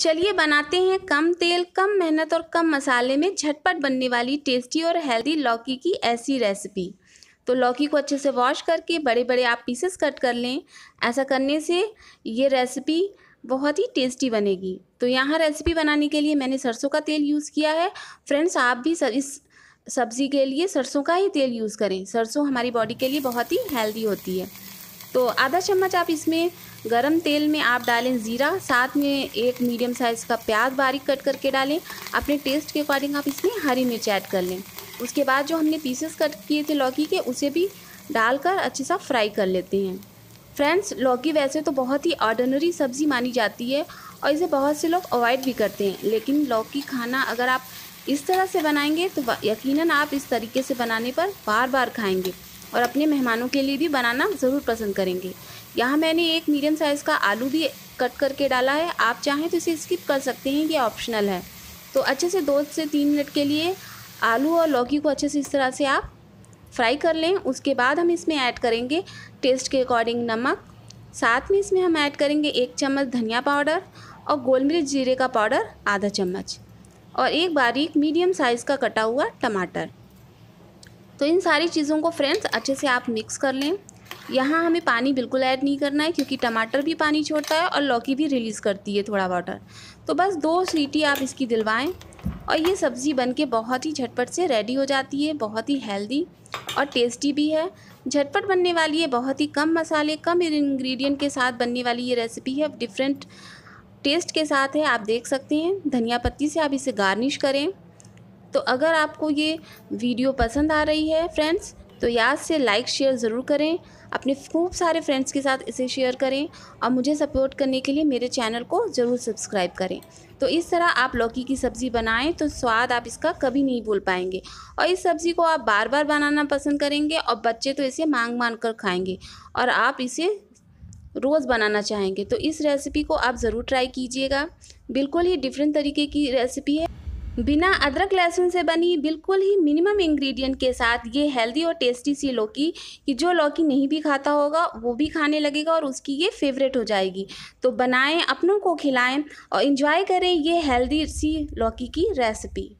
चलिए बनाते हैं कम तेल कम मेहनत और कम मसाले में झटपट बनने वाली टेस्टी और हेल्दी लौकी की ऐसी रेसिपी तो लौकी को अच्छे से वॉश करके बड़े बड़े आप पीसेस कट कर लें ऐसा करने से ये रेसिपी बहुत ही टेस्टी बनेगी तो यहाँ रेसिपी बनाने के लिए मैंने सरसों का तेल यूज़ किया है फ्रेंड्स आप भी इस सब्ज़ी के लिए सरसों का ही तेल यूज़ करें सरसों हमारी बॉडी के लिए बहुत ही हेल्दी होती है तो आधा चम्मच आप इसमें गरम तेल में आप डालें ज़ीरा साथ में एक मीडियम साइज़ का प्याज बारीक कट करके डालें अपने टेस्ट के अकॉर्डिंग आप इसमें हरी मिर्च ऐड कर लें उसके बाद जो हमने पीसेस कट किए थे लौकी के उसे भी डालकर अच्छे सा फ्राई कर लेते हैं फ्रेंड्स लौकी वैसे तो बहुत ही ऑर्डनरी सब्ज़ी मानी जाती है और इसे बहुत से लोग अवॉइड भी करते हैं लेकिन लौकी खाना अगर आप इस तरह से बनाएंगे तो यकीनन आप इस तरीके से बनाने पर बार बार खाएंगे और अपने मेहमानों के लिए भी बनाना ज़रूर पसंद करेंगे यहाँ मैंने एक मीडियम साइज़ का आलू भी कट करके डाला है आप चाहें तो इसे स्किप कर सकते हैं ये ऑप्शनल है तो अच्छे से दो से तीन मिनट के लिए आलू और लौकी को अच्छे से इस तरह से आप फ्राई कर लें उसके बाद हम इसमें ऐड करेंगे टेस्ट के अकॉर्डिंग नमक साथ में इसमें हम ऐड करेंगे एक चम्मच धनिया पाउडर और गोल मिर्च जीरे का पाउडर आधा चम्मच और एक बारीक मीडियम साइज़ का कटा हुआ टमाटर तो इन सारी चीज़ों को फ्रेंड्स अच्छे से आप मिक्स कर लें यहाँ हमें पानी बिल्कुल ऐड नहीं करना है क्योंकि टमाटर भी पानी छोड़ता है और लौकी भी रिलीज़ करती है थोड़ा वाटर तो बस दो सीटी आप इसकी दिलवाएं और ये सब्ज़ी बनके बहुत ही झटपट से रेडी हो जाती है बहुत ही हेल्दी और टेस्टी भी है झटपट बनने वाली है बहुत ही कम मसाले कम इन्ग्रीडियंट के साथ बनने वाली ये रेसिपी है डिफरेंट टेस्ट के साथ है आप देख सकते हैं धनिया पत्ती से आप इसे गार्निश करें तो अगर आपको ये वीडियो पसंद आ रही है फ्रेंड्स तो याद से लाइक शेयर ज़रूर करें अपने खूब सारे फ्रेंड्स के साथ इसे शेयर करें और मुझे सपोर्ट करने के लिए मेरे चैनल को ज़रूर सब्सक्राइब करें तो इस तरह आप लौकी की सब्ज़ी बनाएं तो स्वाद आप इसका कभी नहीं भूल पाएंगे और इस सब्ज़ी को आप बार बार बनाना पसंद करेंगे और बच्चे तो इसे मांग मांग कर खाएँगे और आप इसे रोज़ बनाना चाहेंगे तो इस रेसिपी को आप ज़रूर ट्राई कीजिएगा बिल्कुल ही डिफरेंट तरीके की रेसिपी है बिना अदरक लहसुन से बनी बिल्कुल ही मिनिमम इंग्रेडिएंट के साथ ये हेल्दी और टेस्टी सी लौकी कि जो लौकी नहीं भी खाता होगा वो भी खाने लगेगा और उसकी ये फेवरेट हो जाएगी तो बनाएं अपनों को खिलाएं और इन्जॉय करें ये हेल्दी सी लौकी की रेसिपी